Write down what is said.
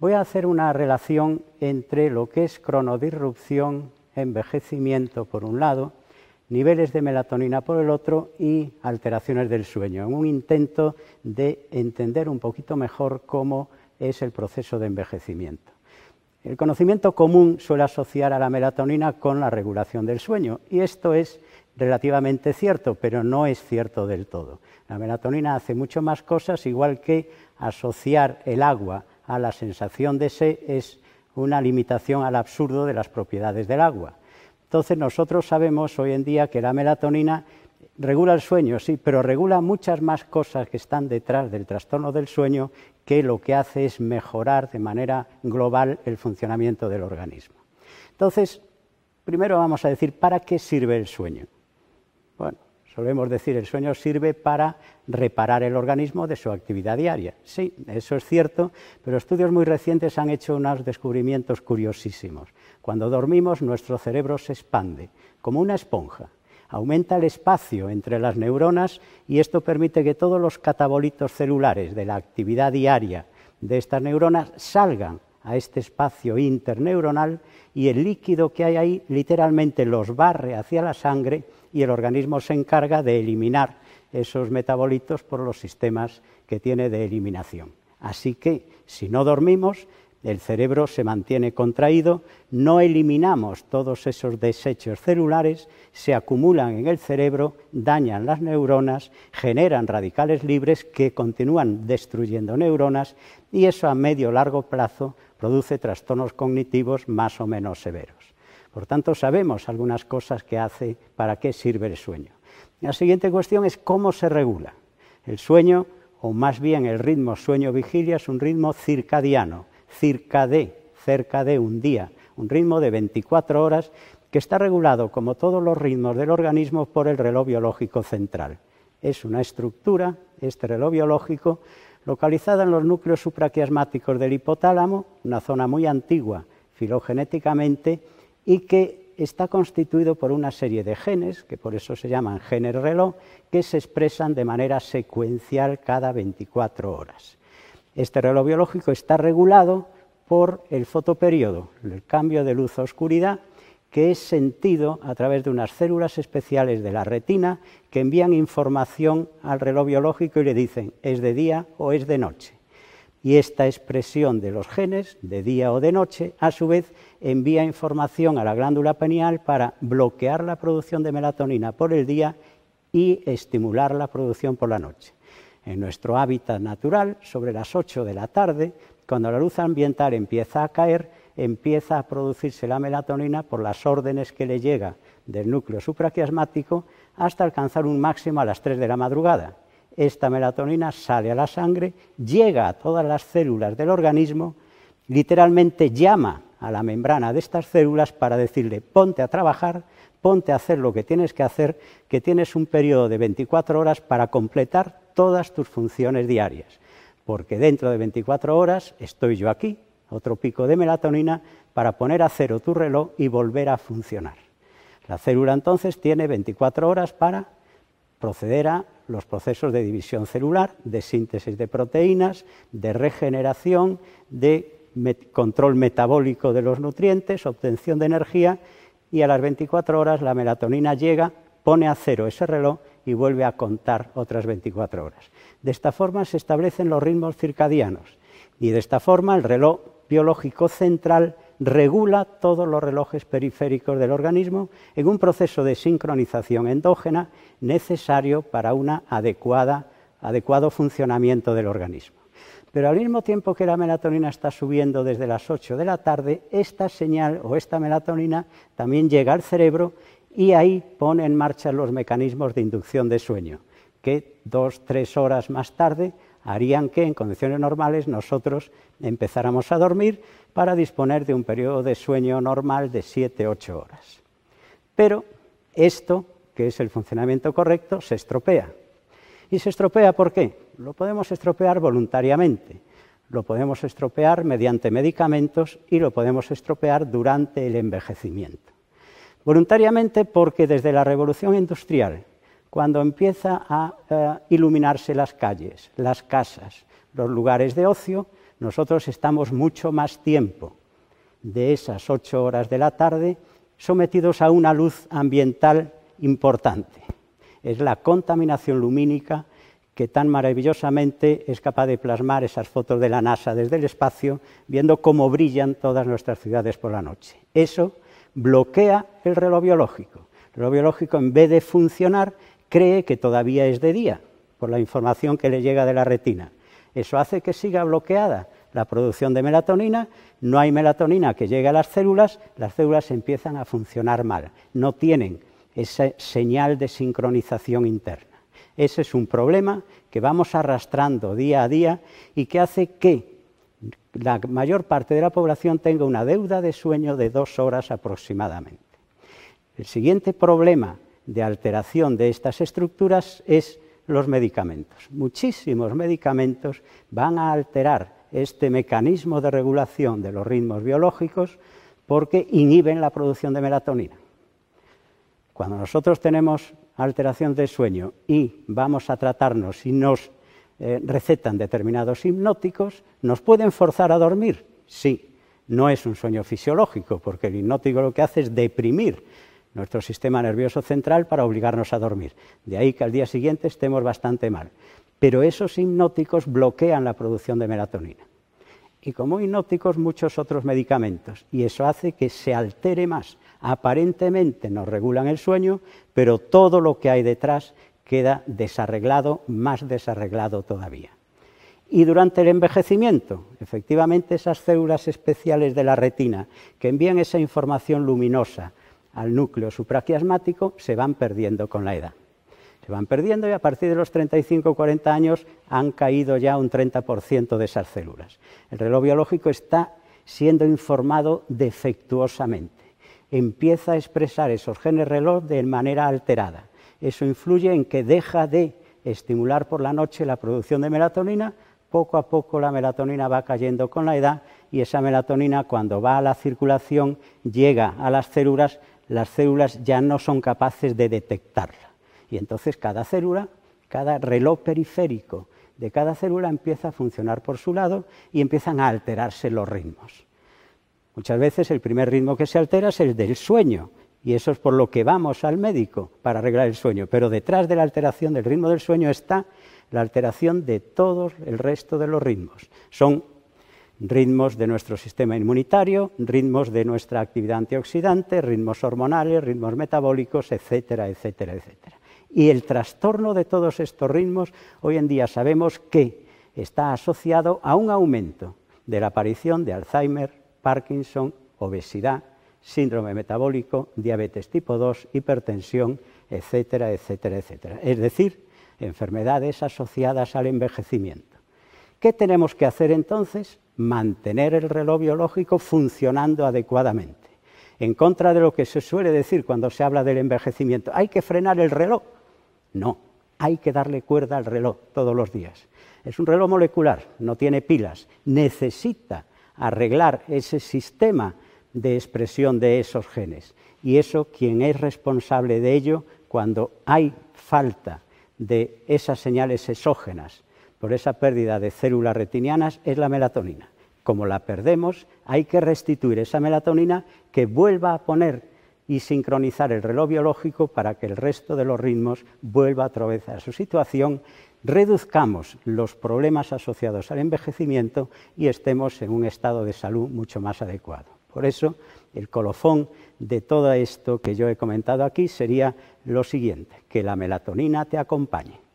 voy a hacer una relación entre lo que es cronodirrupción, envejecimiento por un lado, niveles de melatonina por el otro y alteraciones del sueño, en un intento de entender un poquito mejor cómo es el proceso de envejecimiento. El conocimiento común suele asociar a la melatonina con la regulación del sueño y esto es relativamente cierto, pero no es cierto del todo. La melatonina hace mucho más cosas, igual que asociar el agua a la sensación de sed es una limitación al absurdo de las propiedades del agua. Entonces nosotros sabemos hoy en día que la melatonina regula el sueño, sí, pero regula muchas más cosas que están detrás del trastorno del sueño que lo que hace es mejorar de manera global el funcionamiento del organismo. Entonces, primero vamos a decir, ¿para qué sirve el sueño? solemos decir, el sueño sirve para reparar el organismo de su actividad diaria. Sí, eso es cierto, pero estudios muy recientes han hecho unos descubrimientos curiosísimos. Cuando dormimos, nuestro cerebro se expande, como una esponja. Aumenta el espacio entre las neuronas y esto permite que todos los catabolitos celulares de la actividad diaria de estas neuronas salgan a este espacio interneuronal y el líquido que hay ahí literalmente los barre hacia la sangre y el organismo se encarga de eliminar esos metabolitos por los sistemas que tiene de eliminación. Así que si no dormimos, el cerebro se mantiene contraído, no eliminamos todos esos desechos celulares, se acumulan en el cerebro, dañan las neuronas, generan radicales libres que continúan destruyendo neuronas y eso a medio largo plazo produce trastornos cognitivos más o menos severos. Por tanto, sabemos algunas cosas que hace, para qué sirve el sueño. La siguiente cuestión es cómo se regula. El sueño, o más bien el ritmo sueño-vigilia, es un ritmo circadiano cerca de, cerca de un día, un ritmo de 24 horas que está regulado, como todos los ritmos del organismo, por el reloj biológico central. Es una estructura, este reloj biológico, localizada en los núcleos supraquiasmáticos del hipotálamo, una zona muy antigua filogenéticamente, y que está constituido por una serie de genes, que por eso se llaman genes reloj, que se expresan de manera secuencial cada 24 horas. Este reloj biológico está regulado por el fotoperiodo, el cambio de luz a oscuridad, que es sentido a través de unas células especiales de la retina que envían información al reloj biológico y le dicen es de día o es de noche. Y esta expresión de los genes, de día o de noche, a su vez envía información a la glándula pineal para bloquear la producción de melatonina por el día y estimular la producción por la noche en nuestro hábitat natural, sobre las 8 de la tarde, cuando la luz ambiental empieza a caer, empieza a producirse la melatonina por las órdenes que le llega del núcleo supraquiasmático hasta alcanzar un máximo a las 3 de la madrugada. Esta melatonina sale a la sangre, llega a todas las células del organismo, literalmente llama a la membrana de estas células para decirle ponte a trabajar, ponte a hacer lo que tienes que hacer, que tienes un periodo de 24 horas para completar todas tus funciones diarias, porque dentro de 24 horas estoy yo aquí, otro pico de melatonina, para poner a cero tu reloj y volver a funcionar. La célula entonces tiene 24 horas para proceder a los procesos de división celular, de síntesis de proteínas, de regeneración, de control metabólico de los nutrientes, obtención de energía y a las 24 horas la melatonina llega, pone a cero ese reloj y vuelve a contar otras 24 horas. De esta forma se establecen los ritmos circadianos y de esta forma el reloj biológico central regula todos los relojes periféricos del organismo en un proceso de sincronización endógena necesario para un adecuado funcionamiento del organismo. Pero al mismo tiempo que la melatonina está subiendo desde las 8 de la tarde, esta señal o esta melatonina también llega al cerebro y ahí pone en marcha los mecanismos de inducción de sueño, que dos, tres horas más tarde harían que en condiciones normales nosotros empezáramos a dormir para disponer de un periodo de sueño normal de siete, ocho horas. Pero esto, que es el funcionamiento correcto, se estropea. ¿Y se estropea por qué? Lo podemos estropear voluntariamente, lo podemos estropear mediante medicamentos y lo podemos estropear durante el envejecimiento. Voluntariamente porque desde la revolución industrial, cuando empieza a eh, iluminarse las calles, las casas, los lugares de ocio, nosotros estamos mucho más tiempo de esas ocho horas de la tarde sometidos a una luz ambiental importante. Es la contaminación lumínica que tan maravillosamente es capaz de plasmar esas fotos de la NASA desde el espacio, viendo cómo brillan todas nuestras ciudades por la noche. Eso bloquea el reloj biológico. El reloj biológico, en vez de funcionar, cree que todavía es de día, por la información que le llega de la retina. Eso hace que siga bloqueada la producción de melatonina, no hay melatonina que llegue a las células, las células empiezan a funcionar mal, no tienen esa señal de sincronización interna. Ese es un problema que vamos arrastrando día a día y que hace que la mayor parte de la población tenga una deuda de sueño de dos horas aproximadamente. El siguiente problema de alteración de estas estructuras es los medicamentos. Muchísimos medicamentos van a alterar este mecanismo de regulación de los ritmos biológicos porque inhiben la producción de melatonina. Cuando nosotros tenemos alteración de sueño y vamos a tratarnos y nos eh, recetan determinados hipnóticos, ¿nos pueden forzar a dormir? Sí, no es un sueño fisiológico, porque el hipnótico lo que hace es deprimir nuestro sistema nervioso central para obligarnos a dormir. De ahí que al día siguiente estemos bastante mal. Pero esos hipnóticos bloquean la producción de melatonina. Y como hipnóticos muchos otros medicamentos. Y eso hace que se altere más. Aparentemente nos regulan el sueño, pero todo lo que hay detrás queda desarreglado, más desarreglado todavía. Y durante el envejecimiento, efectivamente, esas células especiales de la retina que envían esa información luminosa al núcleo supraquiasmático se van perdiendo con la edad. Se van perdiendo y a partir de los 35 o 40 años han caído ya un 30% de esas células. El reloj biológico está siendo informado defectuosamente. Empieza a expresar esos genes reloj de manera alterada eso influye en que deja de estimular por la noche la producción de melatonina, poco a poco la melatonina va cayendo con la edad y esa melatonina cuando va a la circulación llega a las células, las células ya no son capaces de detectarla. Y entonces cada célula, cada reloj periférico de cada célula empieza a funcionar por su lado y empiezan a alterarse los ritmos. Muchas veces el primer ritmo que se altera es el del sueño, y eso es por lo que vamos al médico para arreglar el sueño. Pero detrás de la alteración del ritmo del sueño está la alteración de todo el resto de los ritmos. Son ritmos de nuestro sistema inmunitario, ritmos de nuestra actividad antioxidante, ritmos hormonales, ritmos metabólicos, etcétera, etcétera, etcétera. Y el trastorno de todos estos ritmos hoy en día sabemos que está asociado a un aumento de la aparición de Alzheimer, Parkinson, obesidad, síndrome metabólico, diabetes tipo 2, hipertensión, etcétera, etcétera, etcétera. Es decir, enfermedades asociadas al envejecimiento. ¿Qué tenemos que hacer entonces? Mantener el reloj biológico funcionando adecuadamente. En contra de lo que se suele decir cuando se habla del envejecimiento, hay que frenar el reloj. No, hay que darle cuerda al reloj todos los días. Es un reloj molecular, no tiene pilas, necesita arreglar ese sistema de expresión de esos genes. Y eso, quien es responsable de ello, cuando hay falta de esas señales exógenas por esa pérdida de células retinianas, es la melatonina. Como la perdemos, hay que restituir esa melatonina que vuelva a poner y sincronizar el reloj biológico para que el resto de los ritmos vuelva otra vez a su situación, reduzcamos los problemas asociados al envejecimiento y estemos en un estado de salud mucho más adecuado. Por eso, el colofón de todo esto que yo he comentado aquí sería lo siguiente, que la melatonina te acompañe.